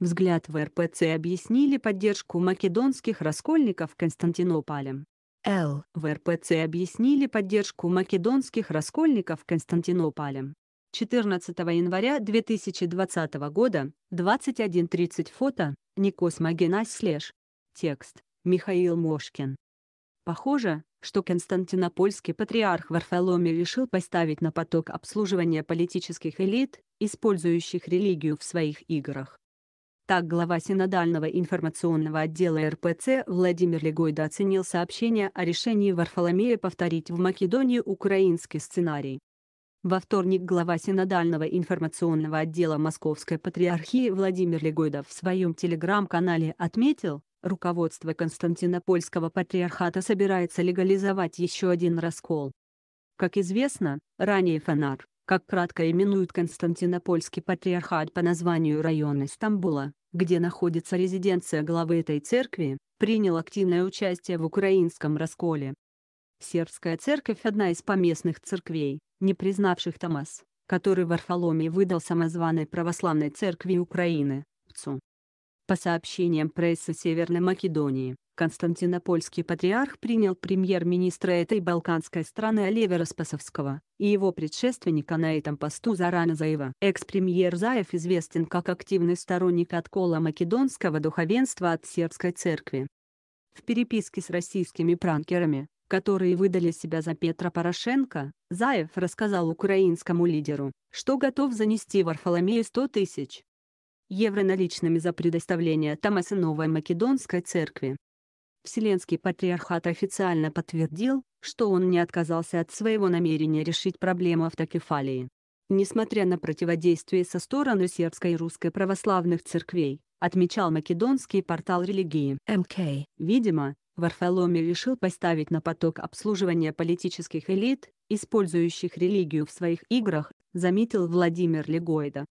Взгляд в РПЦ объяснили поддержку македонских раскольников Константинополем. Л. В РПЦ объяснили поддержку македонских раскольников Константинополем. 14 января 2020 года, 21.30 фото, Никос Магенас Слеж. Текст. Михаил Мошкин. Похоже, что константинопольский патриарх Варфоломий решил поставить на поток обслуживания политических элит, использующих религию в своих играх. Так глава Синодального информационного отдела РПЦ Владимир Легойда оценил сообщение о решении Варфоломея повторить в Македонии украинский сценарий. Во вторник глава Синодального информационного отдела Московской Патриархии Владимир Легойда в своем телеграм-канале отметил, руководство Константинопольского патриархата собирается легализовать еще один раскол. Как известно, ранее Фонар, как кратко именуют Константинопольский патриархат по названию района Стамбула, где находится резиденция главы этой церкви, принял активное участие в украинском расколе. Сербская церковь – одна из поместных церквей, не признавших Томас, который Варфоломий выдал самозваной православной церкви Украины, ПЦУ. По сообщениям прессы Северной Македонии, Константинопольский патриарх принял премьер-министра этой балканской страны Оливера Спасовского и его предшественника на этом посту Зарана Заева. Экс-премьер Заев известен как активный сторонник откола македонского духовенства от сербской церкви. В переписке с российскими пранкерами, которые выдали себя за Петра Порошенко, Заев рассказал украинскому лидеру, что готов занести Варфоломею 100 тысяч, евро наличными за предоставление Томаса Новой Македонской церкви. Вселенский патриархат официально подтвердил, что он не отказался от своего намерения решить проблему автокефалии. Несмотря на противодействие со стороны сербской и русской православных церквей, отмечал македонский портал религии МК, видимо, Варфоломе решил поставить на поток обслуживания политических элит, использующих религию в своих играх, заметил Владимир Легойда.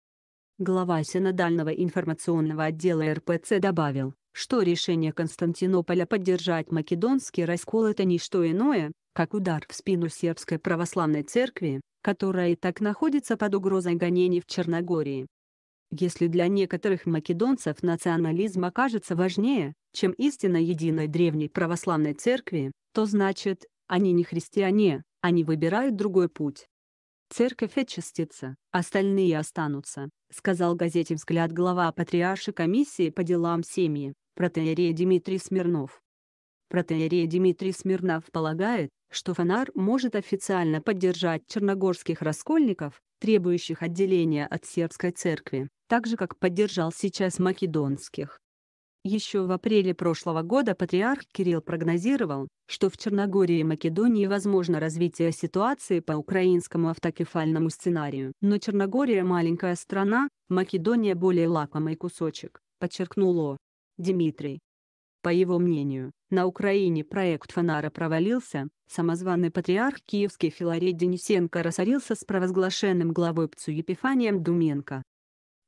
Глава Синодального информационного отдела РПЦ добавил, что решение Константинополя поддержать македонский раскол это не что иное, как удар в спину сербской православной церкви, которая и так находится под угрозой гонений в Черногории. Если для некоторых македонцев национализм окажется важнее, чем истина единой древней православной церкви, то значит, они не христиане, они выбирают другой путь. «Церковь — это остальные останутся», — сказал газете «Взгляд» глава патриарши комиссии по делам семьи, протеерей Дмитрий Смирнов. Протеерей Дмитрий Смирнов полагает, что Фонар может официально поддержать черногорских раскольников, требующих отделения от сербской церкви, так же как поддержал сейчас македонских. Еще в апреле прошлого года патриарх Кирилл прогнозировал, что в Черногории и Македонии возможно развитие ситуации по украинскому автокефальному сценарию. Но Черногория маленькая страна, Македония более лакомый кусочек, подчеркнул О. Дмитрий. По его мнению, на Украине проект Фонара провалился, самозваный патриарх киевский Филарет Денисенко рассорился с провозглашенным главой ПЦУ Епифанием Думенко.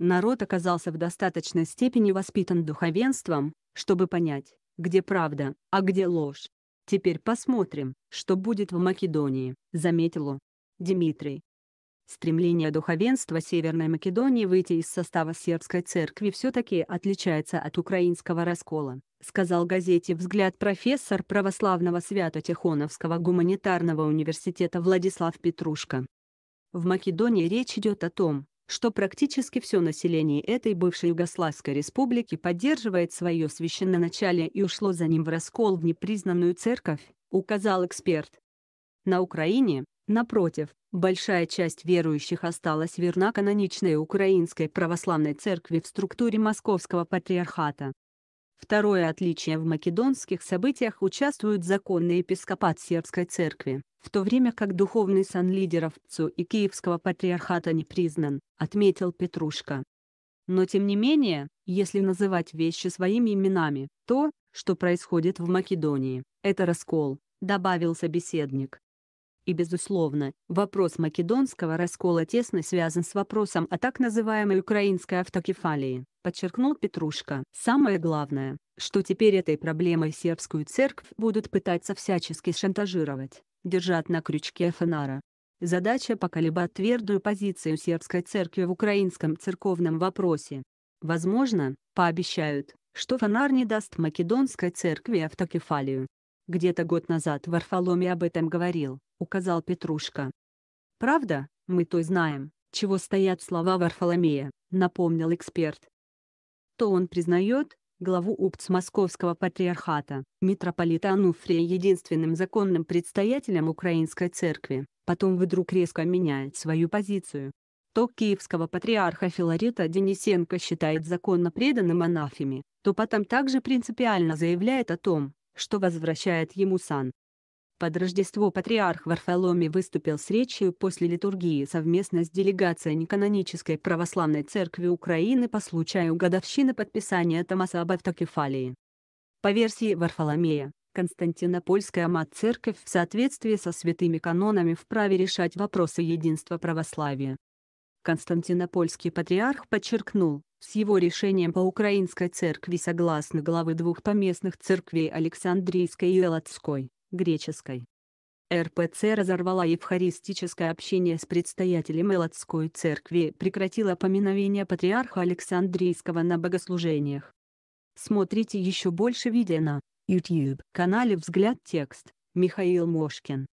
Народ оказался в достаточной степени воспитан духовенством, чтобы понять, где правда, а где ложь. Теперь посмотрим, что будет в Македонии, заметил Дмитрий. Стремление духовенства Северной Македонии выйти из состава сербской церкви все-таки отличается от украинского раскола, сказал газете «Взгляд» профессор православного Свято-Тихоновского гуманитарного университета Владислав Петрушка. В Македонии речь идет о том, что практически все население этой бывшей Югославской республики поддерживает свое священноначалие и ушло за ним в раскол в непризнанную церковь, указал эксперт. На Украине, напротив, большая часть верующих осталась верна каноничной Украинской православной церкви в структуре Московского патриархата. Второе отличие в македонских событиях участвует законный епископат сербской церкви, в то время как духовный сан лидеров ЦУ и Киевского патриархата не признан, отметил Петрушка. Но тем не менее, если называть вещи своими именами, то, что происходит в Македонии, это раскол, добавил собеседник. И, безусловно, вопрос македонского раскола тесно связан с вопросом о так называемой украинской автокефалии, подчеркнул Петрушка. Самое главное, что теперь этой проблемой сербскую церковь будут пытаться всячески шантажировать, держат на крючке Фенара. Задача поколебать твердую позицию сербской церкви в украинском церковном вопросе. Возможно, пообещают, что Фонар не даст македонской церкви автокефалию. Где-то год назад Варфоломи об этом говорил. — указал Петрушка. «Правда, мы то знаем, чего стоят слова Варфоломея», — напомнил эксперт. «То он признает, главу УПЦ Московского патриархата, митрополита Ануфрия единственным законным предстоятелем Украинской церкви, потом вдруг резко меняет свою позицию. То киевского патриарха Филарета Денисенко считает законно преданным анафеме, то потом также принципиально заявляет о том, что возвращает ему сан, под Рождество патриарх Варфоломий выступил с речью после литургии совместно с делегацией Неканонической Православной Церкви Украины по случаю годовщины подписания Томаса об автокефалии. По версии Варфоломея, Константинопольская мат-церковь в соответствии со святыми канонами вправе решать вопросы единства православия. Константинопольский патриарх подчеркнул, с его решением по Украинской церкви согласны главы двух поместных церквей Александрийской и Элладской, греческой. РПЦ разорвала евхаристическое общение с предстоятелем Элладской церкви прекратила поминовение патриарха Александрийского на богослужениях. Смотрите еще больше видео на YouTube-канале «Взгляд текст» Михаил Мошкин.